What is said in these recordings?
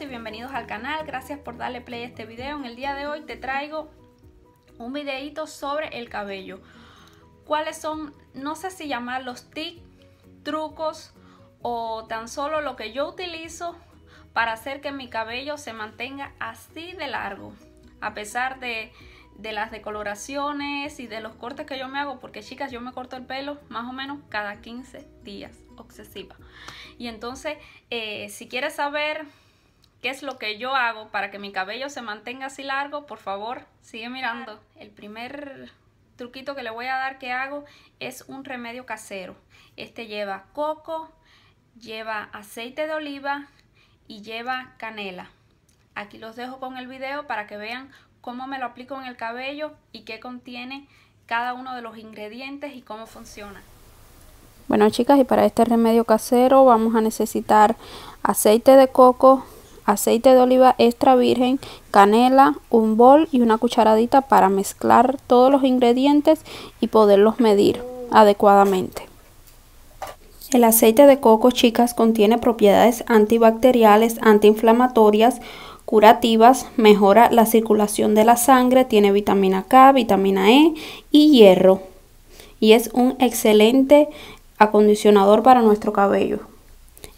y bienvenidos al canal. Gracias por darle play a este video. En el día de hoy te traigo un videito sobre el cabello. ¿Cuáles son, no sé si llamar los tips, trucos o tan solo lo que yo utilizo para hacer que mi cabello se mantenga así de largo? A pesar de, las decoloraciones y de los cortes que yo me hago, porque chicas, yo me corto el pelo más o menos cada 15 días, obsesiva. Y entonces, eh, si quieres saber qué es lo que yo hago para que mi cabello se mantenga así largo, por favor, sigue mirando. El primer truquito que le voy a dar que hago es un remedio casero. Este lleva coco, lleva aceite de oliva y lleva canela. Aquí los dejo con el video para que vean cómo me lo aplico en el cabello y qué contiene cada uno de los ingredientes y cómo funciona. Bueno chicas y para este remedio casero vamos a necesitar aceite de coco, aceite de oliva extra virgen, canela, un bol y una cucharadita para mezclar todos los ingredientes y poderlos medir adecuadamente. El aceite de coco, chicas, contiene propiedades antibacteriales, antiinflamatorias, curativas, mejora la circulación de la sangre, tiene vitamina K, vitamina E y hierro. Y es un excelente acondicionador para nuestro cabello.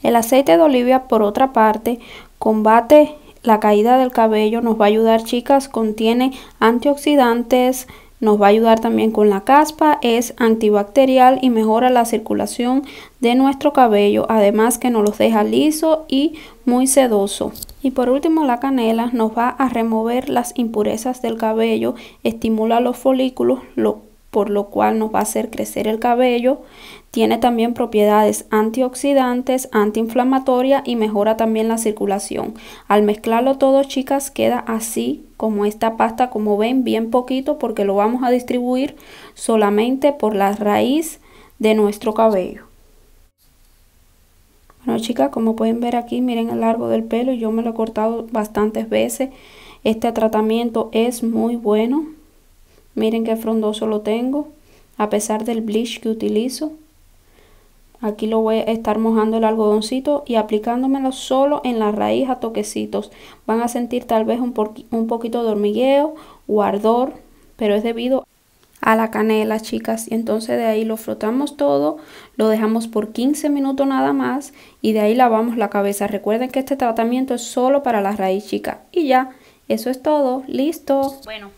El aceite de oliva, por otra parte, combate la caída del cabello, nos va a ayudar chicas, contiene antioxidantes, nos va a ayudar también con la caspa, es antibacterial y mejora la circulación de nuestro cabello, además que nos los deja liso y muy sedoso. Y por último la canela nos va a remover las impurezas del cabello, estimula los folículos, lo por lo cual nos va a hacer crecer el cabello. Tiene también propiedades antioxidantes, antiinflamatorias y mejora también la circulación. Al mezclarlo todo, chicas, queda así como esta pasta, como ven, bien poquito porque lo vamos a distribuir solamente por la raíz de nuestro cabello. Bueno chicas, como pueden ver aquí, miren el largo del pelo, yo me lo he cortado bastantes veces. Este tratamiento es muy bueno. Miren qué frondoso lo tengo. A pesar del bleach que utilizo. Aquí lo voy a estar mojando el algodoncito y aplicándomelo solo en la raíz a toquecitos. Van a sentir tal vez un, un poquito de hormigueo o ardor, pero es debido a la canela, chicas. Y entonces de ahí lo frotamos todo, lo dejamos por 15 minutos nada más y de ahí lavamos la cabeza. Recuerden que este tratamiento es solo para la raíz, chicas. Y ya, eso es todo. Listo. Bueno.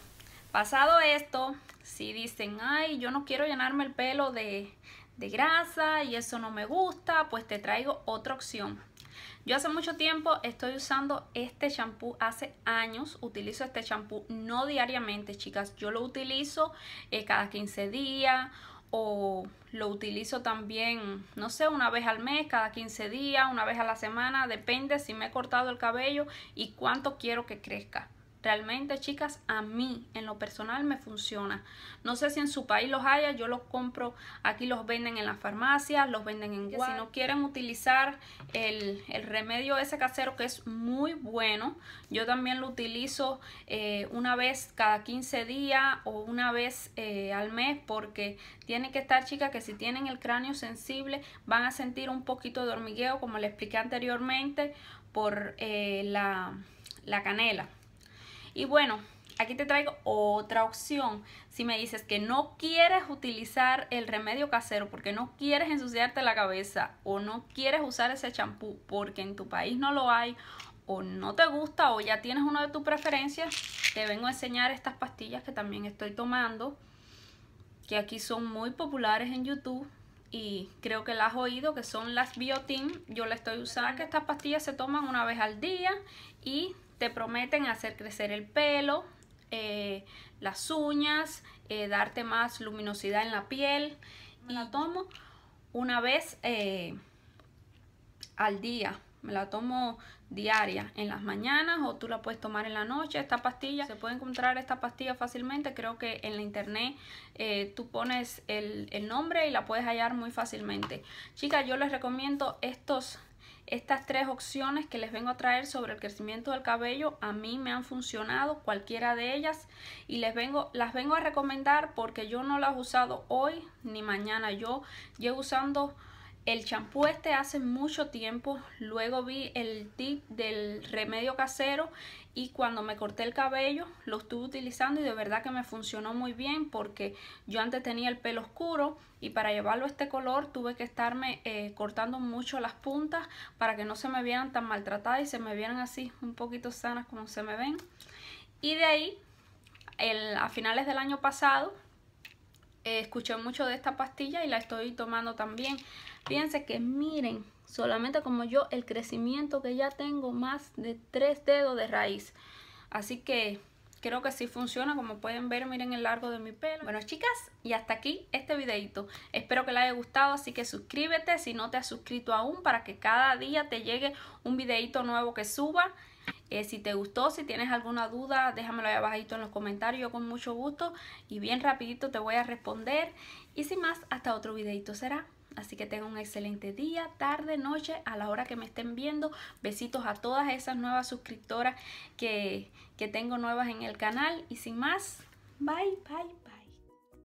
Pasado esto, si dicen, ay, yo no quiero llenarme el pelo de, grasa y eso no me gusta, pues te traigo otra opción. Yo hace mucho tiempo estoy usando este champú, hace años utilizo este champú, no diariamente chicas, yo lo utilizo eh, cada 15 días o lo utilizo también, no sé, una vez al mes, cada 15 días, una vez a la semana, depende si me he cortado el cabello y cuánto quiero que crezca. Realmente, chicas, a mí en lo personal me funciona. No sé si en su país los haya, yo los compro, aquí los venden en las farmacias, los venden en Si no quieren utilizar el, remedio ese casero que es muy bueno, yo también lo utilizo eh, una vez cada 15 días o una vez eh, al mes porque tiene que estar, chicas, que si tienen el cráneo sensible van a sentir un poquito de hormigueo, como le expliqué anteriormente, por eh, la canela. Y bueno, aquí te traigo otra opción. Si me dices que no quieres utilizar el remedio casero porque no quieres ensuciarte la cabeza o no quieres usar ese champú porque en tu país no lo hay o no te gusta o ya tienes una de tus preferencias, te vengo a enseñar estas pastillas que también estoy tomando, que aquí son muy populares en YouTube y creo que las has oído, que son las biotin. Yo la estoy usando, que estas pastillas se toman una vez al día y te prometen hacer crecer el pelo, eh, las uñas, eh, darte más luminosidad en la piel. Me la tomo una vez eh, al día. Me la tomo diaria, en las mañanas o tú la puedes tomar en la noche. Esta pastilla, se puede encontrar esta pastilla fácilmente. Creo que en la internet tú pones el, el, nombre y la puedes hallar muy fácilmente. Chicas, yo les recomiendo estos estas tres opciones que les vengo a traer sobre el crecimiento del cabello a mí me han funcionado cualquiera de ellas y les vengo, las vengo a recomendar porque yo no las he usado hoy ni mañana. Yo llevo usando el champú este hace mucho tiempo, luego vi el tip del remedio casero y cuando me corté el cabello lo estuve utilizando y de verdad que me funcionó muy bien porque yo antes tenía el pelo oscuro y para llevarlo a este color tuve que estarme eh, cortando mucho las puntas para que no se me vieran tan maltratadas y se me vieran así un poquito sanas como se me ven. Y de ahí, el, a finales del año pasado, eh, escuché mucho de esta pastilla y la estoy tomando también Fíjense que miren solamente como yo el crecimiento que ya tengo más de tres dedos de raíz. Así que creo que sí funciona, como pueden ver, miren el largo de mi pelo. Bueno chicas, y hasta aquí este videito. Espero que les haya gustado, así que suscríbete si no te has suscrito aún para que cada día te llegue un videito nuevo que suba. Eh, si te gustó, si tienes alguna duda, déjamelo ahí abajito en los comentarios, yo con mucho gusto y bien rapidito te voy a responder. Y sin más, hasta otro videito será. Así que tengan un excelente día, tarde, noche, a la hora que me estén viendo. Besitos a todas esas nuevas suscriptoras que, que tengo nuevas en el canal. Y sin más, bye, bye.